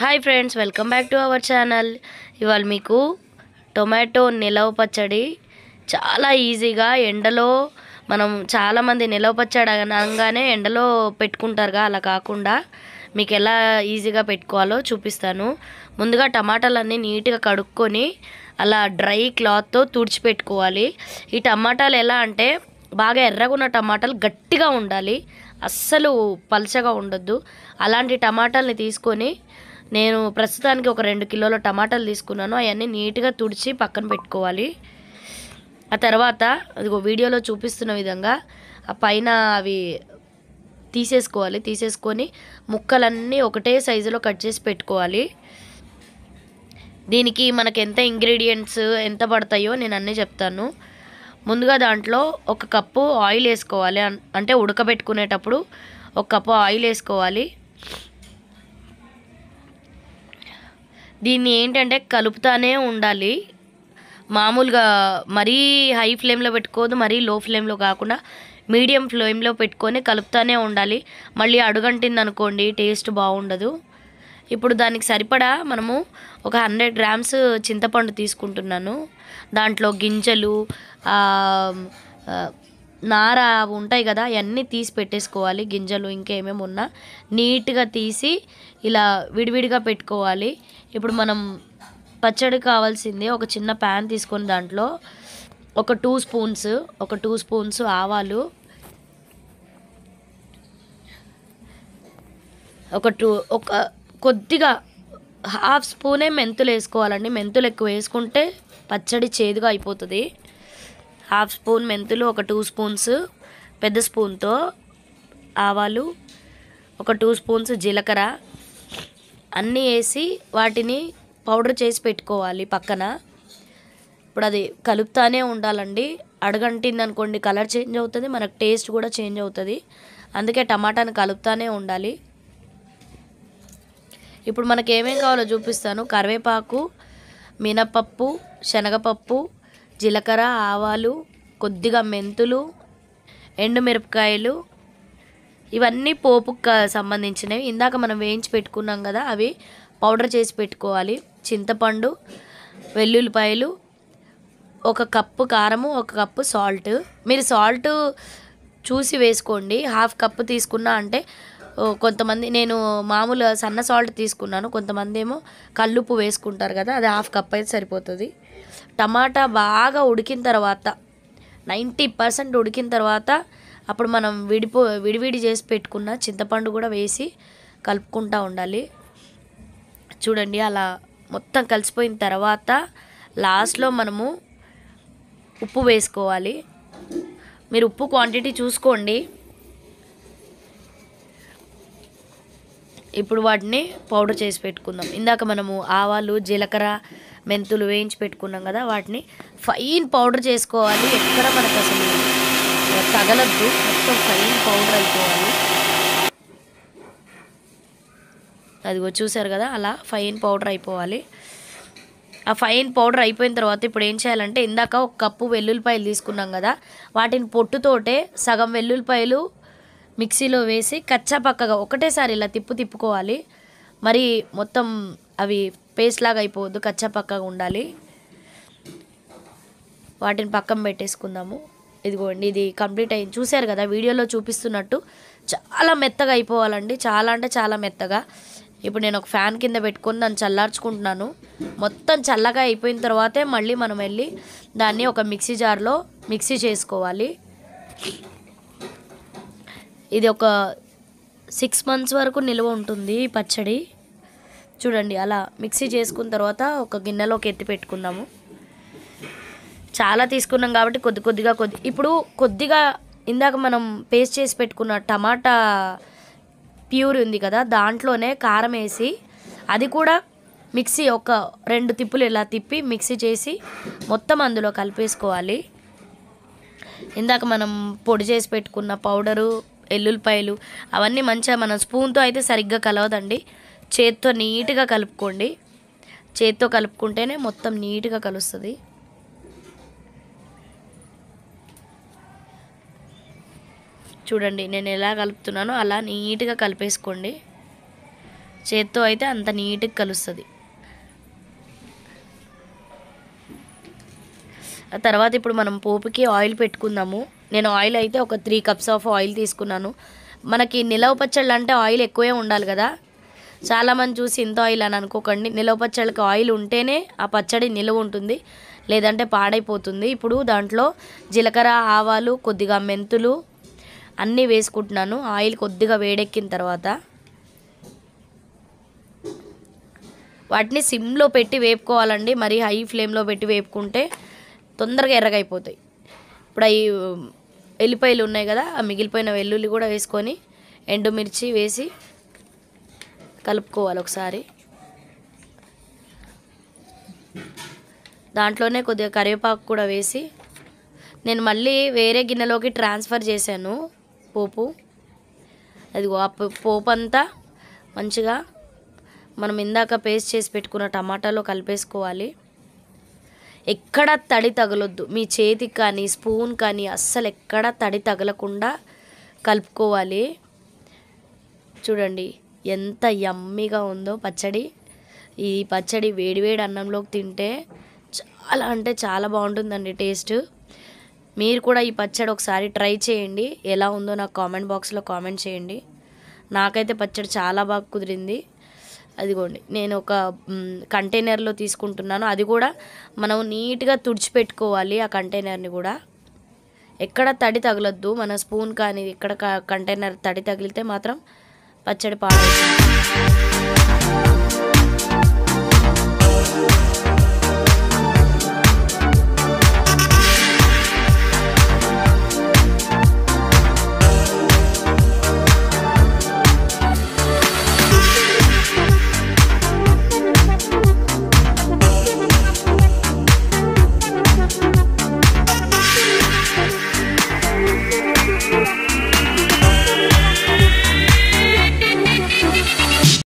hi friends welcome back to our channel ఇవాళ మీకు tomato నిలవ పచ్చడి చాలా ఈజీగా ఎండలో మనం చాలామంది నిలవ పచ్చడి అనగానే ఎండలో పెట్టుకుంటారుగా అలా కాకుండా మీకు ఎలా ఈజీగా పెట్టుకోవాలో చూపిస్తాను ముందుగా టమాటాలన్నీ నీట్గా కడుక్కొని అలా డ్రై క్లాత్తో తుడిచిపెట్టుకోవాలి ఈ టమాటాలు ఎలా అంటే బాగా ఎర్రగున్న టమాటాలు గట్టిగా ఉండాలి అస్సలు పలచగా ఉండొద్దు అలాంటి టమాటాలని తీసుకొని నేను ప్రస్తుతానికి ఒక రెండు కిలోల టమాటాలు తీసుకున్నాను అవన్నీ నీట్గా తుడిచి పక్కన పెట్టుకోవాలి ఆ తర్వాత అదిగో వీడియోలో చూపిస్తున్న విధంగా ఆ పైన అవి తీసేసుకోవాలి తీసేసుకొని ముక్కలన్నీ ఒకటే సైజులో కట్ చేసి పెట్టుకోవాలి దీనికి మనకు ఎంత ఇంగ్రీడియంట్స్ ఎంత పడతాయో నేను అన్నీ చెప్తాను ముందుగా దాంట్లో ఒక కప్పు ఆయిల్ వేసుకోవాలి అంటే ఉడకబెట్టుకునేటప్పుడు ఒక కప్పు ఆయిల్ వేసుకోవాలి దీన్ని ఏంటంటే కలుపుతానే ఉండాలి మామూలుగా మరీ హై ఫ్లేమ్లో పెట్టుకోవద్దు మరీ లో ఫ్లేమ్లో కాకుండా మీడియం ఫ్లేమ్లో పెట్టుకొని కలుపుతానే ఉండాలి మళ్ళీ అడుగంటింది అనుకోండి టేస్ట్ బాగుండదు ఇప్పుడు దానికి సరిపడా మనము ఒక హండ్రెడ్ గ్రామ్స్ చింతపండు తీసుకుంటున్నాను దాంట్లో గింజలు నార ఉంటాయి కదా అవన్నీ తీసి పెట్టేసుకోవాలి గింజలు ఇంకేమేమి ఉన్నా నీట్గా తీసి ఇలా విడివిడిగా పెట్టుకోవాలి ఇప్పుడు మనం పచ్చడి కావాల్సింది ఒక చిన్న ప్యాన్ తీసుకొని దాంట్లో ఒక టూ స్పూన్స్ ఒక టూ స్పూన్స్ ఆవాలు ఒక టూ ఒక కొద్దిగా హాఫ్ స్పూనే మెంతులు వేసుకోవాలండి మెంతులు ఎక్కువ వేసుకుంటే పచ్చడి చేదుగా అయిపోతుంది హాఫ్ స్పూన్ మెంతులు ఒక టూ స్పూన్స్ పెద్ద స్పూన్తో ఆవాలు ఒక టూ స్పూన్స్ జీలకర్ర అన్నీ వేసి వాటిని పౌడర్ చేసి పెట్టుకోవాలి పక్కన ఇప్పుడు అది కలుపుతానే ఉండాలండి అడగంటింది అనుకోండి కలర్ చేంజ్ అవుతుంది మనకు టేస్ట్ కూడా చేంజ్ అవుతుంది అందుకే టమాటాని కలుపుతానే ఉండాలి ఇప్పుడు మనకి ఏమేమి కావాలో చూపిస్తాను కరివేపాకు మినపప్పు శనగపప్పు జీలకర్ర ఆవాలు కొద్దిగా మెంతులు ఎండుమిరపకాయలు ఇవన్నీ పోపుకు సంబంధించినవి ఇందాక మనం వేయించి పెట్టుకున్నాం కదా అవి పౌడర్ చేసి పెట్టుకోవాలి చింతపండు వెల్లుల్లిపాయలు ఒక కప్పు కారము ఒక కప్పు సాల్ట్ మీరు సాల్ట్ చూసి వేసుకోండి హాఫ్ కప్పు తీసుకున్నా అంటే కొంతమంది నేను మామూలు సన్న సాల్ట్ తీసుకున్నాను కొంతమంది ఏమో కల్లుప్పు వేసుకుంటారు కదా అది హాఫ్ కప్ అయితే సరిపోతుంది టమాటా బాగా ఉడికిన తర్వాత నైంటీ పర్సెంట్ ఉడికిన తర్వాత అప్పుడు మనం విడిపో విడివిడి చేసి పెట్టుకున్న చింతపండు కూడా వేసి కలుపుకుంటూ ఉండాలి చూడండి అలా మొత్తం కలిసిపోయిన తర్వాత లాస్ట్లో మనము ఉప్పు వేసుకోవాలి మీరు ఉప్పు క్వాంటిటీ చూసుకోండి ఇప్పుడు వాటిని పౌడర్ చేసి పెట్టుకుందాం ఇందాక మనము ఆవాలు జీలకర్ర మెంతులు వేయించి పెట్టుకున్నాం కదా వాటిని ఫైన్ పౌడర్ చేసుకోవాలి ఎక్కడ మనకు అసలు తగలద్దు మొత్తం ఫైన్ పౌడర్ అయిపోవాలి అదిగో చూసారు కదా అలా ఫైన్ పౌడర్ అయిపోవాలి ఆ ఫైన్ పౌడర్ అయిపోయిన తర్వాత ఇప్పుడు ఏం చేయాలంటే ఇందాక ఒక కప్పు వెల్లుల్లిపాయలు తీసుకున్నాం కదా వాటిని పొట్టుతోటే సగం వెల్లుల్లిపాయలు మిక్సీలో వేసి కచ్చాపక్కగా ఒకటేసారి ఇలా తిప్పు తిప్పుకోవాలి మరి మొత్తం అవి పేస్ట్ లాగా అయిపోవద్దు పక్కగా ఉండాలి వాటిని పక్కన పెట్టేసుకుందాము ఇదిగోండి ఇది కంప్లీట్ అయింది చూశారు కదా వీడియోలో చూపిస్తున్నట్టు చాలా మెత్తగా అయిపోవాలండి చాలా అంటే చాలా మెత్తగా ఇప్పుడు నేను ఒక ఫ్యాన్ కింద పెట్టుకొని దాన్ని చల్లార్చుకుంటున్నాను మొత్తం చల్లగా అయిపోయిన తర్వాతే మళ్ళీ మనం వెళ్ళి దాన్ని ఒక మిక్సీ జార్లో మిక్సీ చేసుకోవాలి ఇది ఒక సిక్స్ మంత్స్ వరకు నిల్వ ఉంటుంది పచ్చడి చూడండి అలా మిక్సీ చేసుకున్న తర్వాత ఒక గిన్నెలోకి ఎత్తి పెట్టుకుందాము చాలా తీసుకున్నాం కాబట్టి కొద్ది కొద్దిగా కొద్ది ఇప్పుడు కొద్దిగా ఇందాక మనం పేస్ట్ చేసి పెట్టుకున్న టమాటా ప్యూర్ ఉంది కదా దాంట్లోనే కారం వేసి అది కూడా మిక్సీ ఒక రెండు తిప్పులు ఇలా తిప్పి మిక్సీ చేసి మొత్తం అందులో కలిపేసుకోవాలి ఇందాక మనం పొడి చేసి పెట్టుకున్న పౌడరు ఎల్లుల్లిపాయలు అవన్నీ మంచిగా మనం స్పూన్తో అయితే సరిగ్గా కలవదండి చేత్తో నీట్గా కలుపుకోండి చేత్తో కలుపుకుంటేనే మొత్తం నీట్గా కలుస్తుంది చూడండి నేను ఎలా కలుపుతున్నానో అలా నీట్గా కలిపేసుకోండి చేత్తో అయితే అంత నీట్గా కలుస్తుంది తర్వాత ఇప్పుడు మనం పోపుకి ఆయిల్ పెట్టుకుందాము నేను ఆయిల్ అయితే ఒక త్రీ కప్స్ ఆఫ్ ఆయిల్ తీసుకున్నాను మనకి నిలవ పచ్చళ్ళు అంటే ఆయిల్ ఎక్కువే ఉండాలి కదా చాలామంది చూసి ఇంత ఆయిల్ అని అనుకోకండి నిలవ పచ్చడికి ఆయిల్ ఉంటేనే ఆ పచ్చడి నిలువ ఉంటుంది లేదంటే పాడైపోతుంది ఇప్పుడు దాంట్లో జీలకర్ర ఆవాలు కొద్దిగా మెంతులు అన్నీ వేసుకుంటున్నాను ఆయిల్ కొద్దిగా వేడెక్కిన తర్వాత వాటిని సిమ్లో పెట్టి వేపుకోవాలండి మరి హై ఫ్లేమ్లో పెట్టి వేపుకుంటే తొందరగా ఎర్రగైపోతాయి ఇప్పుడు అవి ఎల్లిపాయలు ఉన్నాయి కదా ఆ మిగిలిపోయిన వెల్లుల్లి కూడా వేసుకొని ఎండుమిర్చి వేసి కలుపుకోవాలి ఒకసారి దాంట్లోనే కొద్దిగా కరివేపాకు కూడా వేసి నేను మళ్ళీ వేరే గిన్నెలోకి ట్రాన్స్ఫర్ చేశాను పోపు అదిగో ఆ పోపు అంతా మంచిగా మనం ఇందాక పేస్ట్ చేసి పెట్టుకున్న టమాటాలో కలిపేసుకోవాలి ఎక్కడ తడి తగలొద్దు మీ చేతికి కానీ స్పూన్ కానీ అస్సలు ఎక్కడ తడి తగలకుండా కలుపుకోవాలి చూడండి ఎంత యమ్మీగా ఉందో పచ్చడి ఈ పచ్చడి వేడివేడి అన్నంలోకి తింటే చాలా అంటే చాలా బాగుంటుందండి టేస్ట్ మీరు కూడా ఈ పచ్చడి ఒకసారి ట్రై చేయండి ఎలా ఉందో నాకు కామెంట్ బాక్స్లో కామెంట్ చేయండి నాకైతే పచ్చడి చాలా బాగా కుదిరింది అదిగోండి నేను ఒక కంటైనర్లో తీసుకుంటున్నాను అది కూడా మనం నీట్గా తుడిచిపెట్టుకోవాలి ఆ కంటైనర్ని కూడా ఎక్కడ తడి తగలొద్దు మన స్పూన్ కానీ ఇక్కడ కంటైనర్ తడి తగిలితే మాత్రం పచ్చడి పాడేసి